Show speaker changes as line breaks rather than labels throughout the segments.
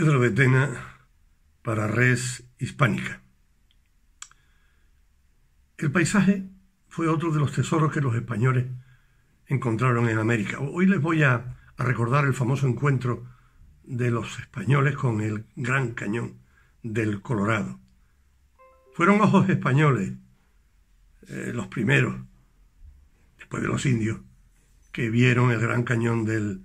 Pedro Betena para Res Hispánica. El paisaje fue otro de los tesoros que los españoles encontraron en América. Hoy les voy a, recordar el famoso encuentro de los españoles con el Gran Cañón del Colorado. Fueron ojos españoles eh, los primeros, después de los indios, que vieron el Gran Cañón del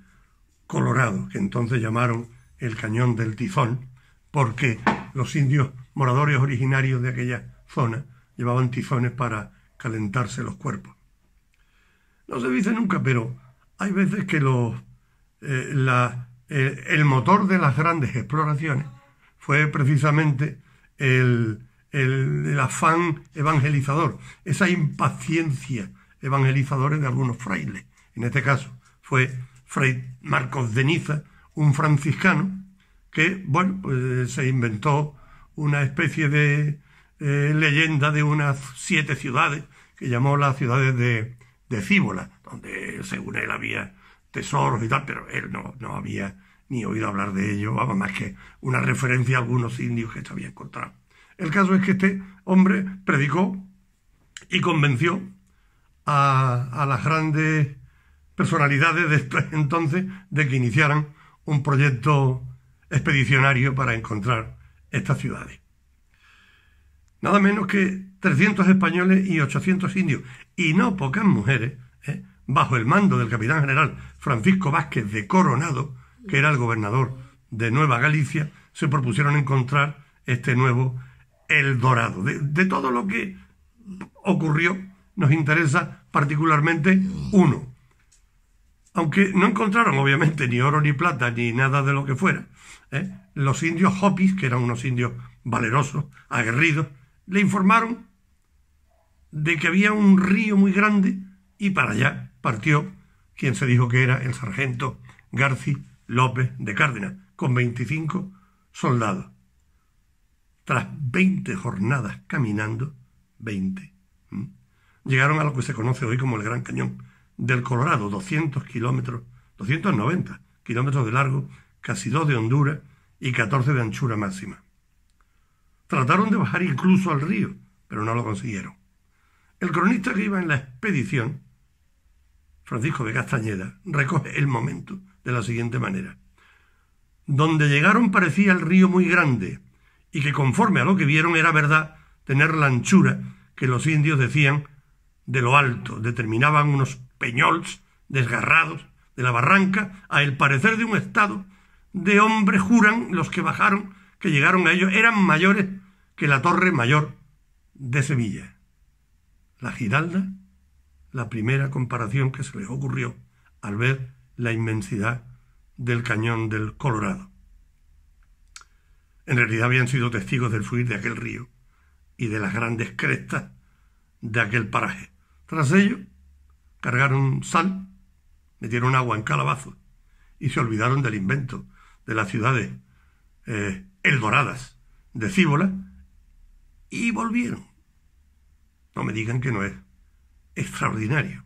Colorado, que entonces llamaron el cañón del tifón, porque los indios moradores originarios de aquella zona llevaban tifones para calentarse los cuerpos. No se dice nunca, pero hay veces que los, eh, el motor de las grandes exploraciones fue precisamente el, el, el, afán evangelizador, esa impaciencia evangelizadora de algunos frailes. En este caso fue Fray Marcos de Niza, un franciscano que, bueno, pues se inventó una especie de eh, leyenda de unas siete ciudades que llamó las ciudades de, de Cíbola, donde según él había tesoros y tal, pero él no, había ni oído hablar de ello, más que una referencia a algunos indios que se había encontrado. El caso es que este hombre predicó y convenció a, a las grandes personalidades de este entonces de que iniciaran un proyecto expedicionario para encontrar estas ciudades. Nada menos que 300 españoles y 800 indios, y no pocas mujeres, ¿eh? bajo el mando del capitán general Francisco Vázquez de Coronado, que era el gobernador de Nueva Galicia, se propusieron encontrar este nuevo El Dorado. de todo lo que ocurrió, nos interesa particularmente uno, aunque no encontraron, obviamente, ni oro ni plata, ni nada de lo que fuera, ¿eh? los indios Hopis, que eran unos indios valerosos, aguerridos, le informaron de que había un río muy grande y para allá partió quien se dijo que era el sargento García López de Cárdenas, con 25 soldados. Tras 20 jornadas caminando, 20, llegaron a lo que se conoce hoy como el Gran Cañón, del Colorado, 200 kilómetros, 290 kilómetros de largo, casi dos de Honduras y 14 de anchura máxima. Trataron de bajar incluso al río, pero no lo consiguieron. El cronista que iba en la expedición, Francisco de Castañeda, recoge el momento de la siguiente manera. Donde llegaron parecía el río muy grande, y que conforme a lo que vieron era verdad tener la anchura que los indios decían de lo alto, determinaban unos peñols desgarrados de la barranca, a el parecer de un estado de hombres juran los que bajaron, que llegaron a ellos, eran mayores que la torre mayor de Sevilla. La Giralda, la primera comparación que se les ocurrió al ver la inmensidad del cañón del Colorado. En realidad habían sido testigos del fluir de aquel río y de las grandes crestas de aquel paraje. Tras ello, Cargaron sal, metieron agua en calabazo y se olvidaron del invento de las ciudades eh, eldoradas de Cíbola y volvieron. No me digan que no es extraordinario.